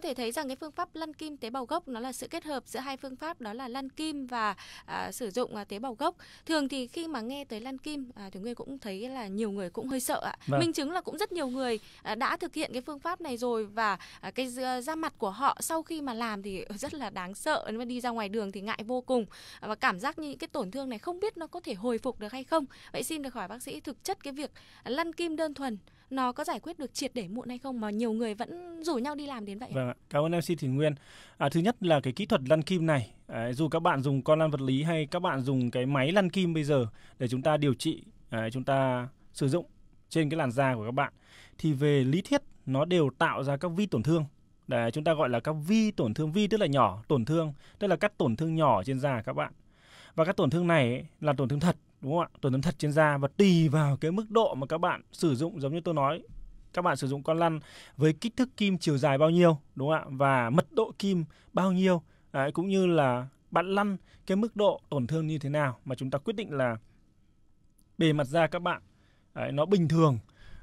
Có thể thấy rằng cái phương pháp lăn kim tế bào gốc nó là sự kết hợp giữa hai phương pháp đó là lăn kim và à, sử dụng à, tế bào gốc. Thường thì khi mà nghe tới lăn kim, à, Thủy Nguyên cũng thấy là nhiều người cũng hơi sợ ạ. Vâng. Minh chứng là cũng rất nhiều người à, đã thực hiện cái phương pháp này rồi và à, cái da mặt của họ sau khi mà làm thì rất là đáng sợ. Nếu mà đi ra ngoài đường thì ngại vô cùng à, và cảm giác như những cái tổn thương này không biết nó có thể hồi phục được hay không. Vậy xin được hỏi bác sĩ thực chất cái việc lăn kim đơn thuần nó có giải quyết được triệt để muộn hay không mà nhiều người vẫn rủ nhau đi làm đến vậy vâng ạ cảm ơn mc thủy nguyên à, thứ nhất là cái kỹ thuật lăn kim này à, dù các bạn dùng con lăn vật lý hay các bạn dùng cái máy lăn kim bây giờ để chúng ta điều trị à, chúng ta sử dụng trên cái làn da của các bạn thì về lý thuyết nó đều tạo ra các vi tổn thương để chúng ta gọi là các vi tổn thương vi tức là nhỏ tổn thương tức là các tổn thương nhỏ trên da các bạn và các tổn thương này ấy, là tổn thương thật đúng không ạ tổn thương thật trên da và tùy vào cái mức độ mà các bạn sử dụng giống như tôi nói các bạn sử dụng con lăn với kích thước kim chiều dài bao nhiêu đúng không ạ và mật độ kim bao nhiêu đấy, cũng như là bạn lăn cái mức độ tổn thương như thế nào mà chúng ta quyết định là bề mặt da các bạn đấy, nó bình thường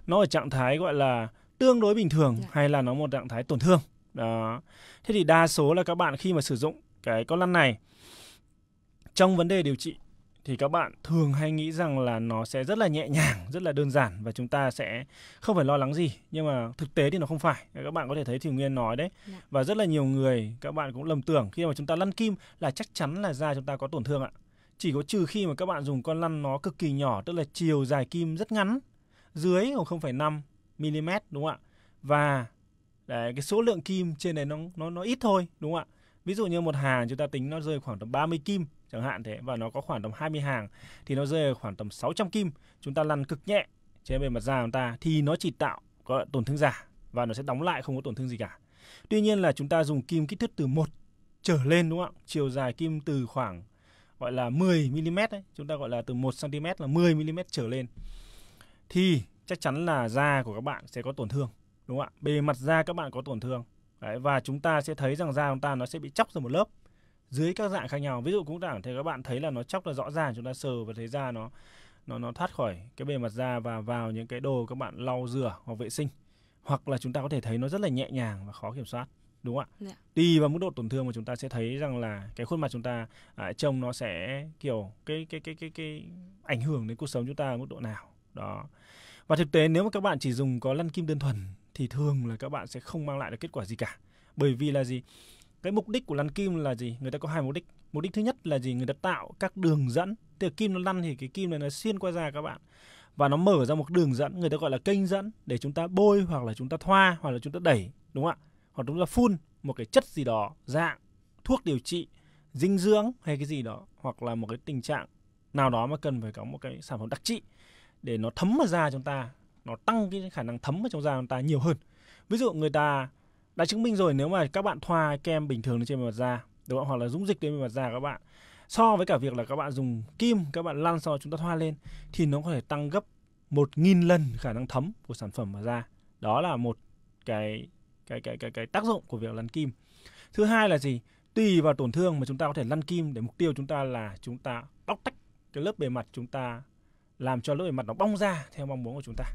nó ở trạng thái gọi là tương đối bình thường yeah. Dạ. hay là nó một trạng thái tổn thương đó thế thì đa số là các bạn khi mà sử dụng cái con lăn này trong vấn đề điều trị thì các bạn thường hay nghĩ rằng là nó sẽ rất là nhẹ nhàng, rất là đơn giản và chúng ta sẽ không phải lo lắng gì. Nhưng mà thực tế thì nó không phải. Các bạn có thể thấy Thủy Nguyên nói đấy. Dạ. Và rất là nhiều người các bạn cũng lầm tưởng khi mà chúng ta lăn kim là chắc chắn là da chúng ta có tổn thương ạ. Chỉ có trừ khi mà các bạn dùng con lăn nó cực kỳ nhỏ, tức là chiều dài kim rất ngắn, dưới 0,5 mm đúng không ạ? Và đấy, cái số lượng kim trên đấy nó nó nó ít thôi đúng không ạ? Ví dụ như một hàng chúng ta tính nó rơi khoảng tầm 30 kim chẳng hạn thế và nó có khoảng tầm 20 hàng thì nó rơi khoảng tầm 600 kim chúng ta lăn cực nhẹ trên bề mặt da chúng ta thì nó chỉ tạo có tổn thương giả và nó sẽ đóng lại không có tổn thương gì cả tuy nhiên là chúng ta dùng kim kích thước từ 1 trở lên đúng không ạ chiều dài kim từ khoảng gọi là 10 mm ấy, chúng ta gọi là từ 1 cm là 10 mm trở lên thì chắc chắn là da của các bạn sẽ có tổn thương đúng không ạ bề mặt da các bạn có tổn thương Đấy, và chúng ta sẽ thấy rằng da chúng ta nó sẽ bị chóc ra một lớp dưới các dạng khác nhau ví dụ cũng tảng thấy các bạn thấy là nó chóc là rõ ràng chúng ta sờ và thấy da nó nó nó thoát khỏi cái bề mặt da và vào những cái đồ các bạn lau rửa hoặc vệ sinh hoặc là chúng ta có thể thấy nó rất là nhẹ nhàng và khó kiểm soát đúng không ạ? Yeah. Dạ. Tùy vào mức độ tổn thương mà chúng ta sẽ thấy rằng là cái khuôn mặt chúng ta à, trông nó sẽ kiểu cái cái cái cái cái ảnh hưởng đến cuộc sống chúng ta ở mức độ nào đó. Và thực tế nếu mà các bạn chỉ dùng có lăn kim đơn thuần thì thường là các bạn sẽ không mang lại được kết quả gì cả. Bởi vì là gì? cái mục đích của lăn kim là gì người ta có hai mục đích mục đích thứ nhất là gì người ta tạo các đường dẫn từ kim nó lăn thì cái kim này nó xuyên qua da các bạn và nó mở ra một đường dẫn người ta gọi là kênh dẫn để chúng ta bôi hoặc là chúng ta thoa hoặc là chúng ta đẩy đúng không ạ hoặc chúng ta phun một cái chất gì đó dạng thuốc điều trị dinh dưỡng hay cái gì đó hoặc là một cái tình trạng nào đó mà cần phải có một cái sản phẩm đặc trị để nó thấm vào da chúng ta nó tăng cái khả năng thấm vào trong da chúng ta nhiều hơn ví dụ người ta đã chứng minh rồi nếu mà các bạn thoa kem bình thường lên trên bề mặt da đúng không hoặc là dung dịch lên bề mặt da các bạn so với cả việc là các bạn dùng kim các bạn lăn sau đó chúng ta thoa lên thì nó có thể tăng gấp một nghìn lần khả năng thấm của sản phẩm vào da đó là một cái cái cái cái cái tác dụng của việc lăn kim thứ hai là gì tùy vào tổn thương mà chúng ta có thể lăn kim để mục tiêu chúng ta là chúng ta bóc tách cái lớp bề mặt chúng ta làm cho lớp bề mặt nó bong ra theo mong muốn của chúng ta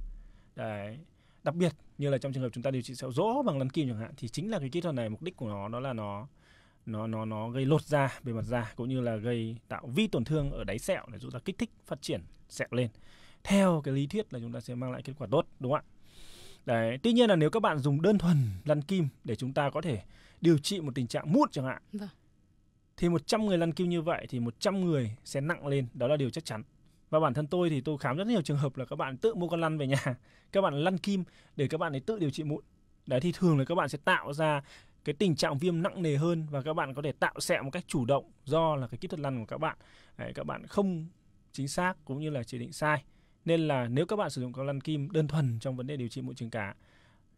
đấy đặc biệt như là trong trường hợp chúng ta điều trị sẹo rỗ bằng lăn kim chẳng hạn thì chính là cái kỹ thuật này mục đích của nó đó là nó nó nó nó gây lột da bề mặt da cũng như là gây tạo vi tổn thương ở đáy sẹo để giúp ta kích thích phát triển sẹo lên theo cái lý thuyết là chúng ta sẽ mang lại kết quả tốt đúng không ạ đấy tuy nhiên là nếu các bạn dùng đơn thuần lăn kim để chúng ta có thể điều trị một tình trạng mút chẳng hạn vâng. thì 100 người lăn kim như vậy thì 100 người sẽ nặng lên đó là điều chắc chắn và bản thân tôi thì tôi khám rất nhiều trường hợp là các bạn tự mua con lăn về nhà các bạn lăn kim để các bạn ấy tự điều trị mụn đấy thì thường là các bạn sẽ tạo ra cái tình trạng viêm nặng nề hơn và các bạn có thể tạo sẹo một cách chủ động do là cái kỹ thuật lăn của các bạn đấy, các bạn không chính xác cũng như là chỉ định sai nên là nếu các bạn sử dụng con lăn kim đơn thuần trong vấn đề điều trị mụn trứng cá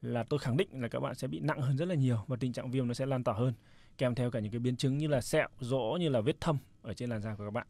là tôi khẳng định là các bạn sẽ bị nặng hơn rất là nhiều và tình trạng viêm nó sẽ lan tỏa hơn kèm theo cả những cái biến chứng như là sẹo rỗ như là vết thâm ở trên làn da của các bạn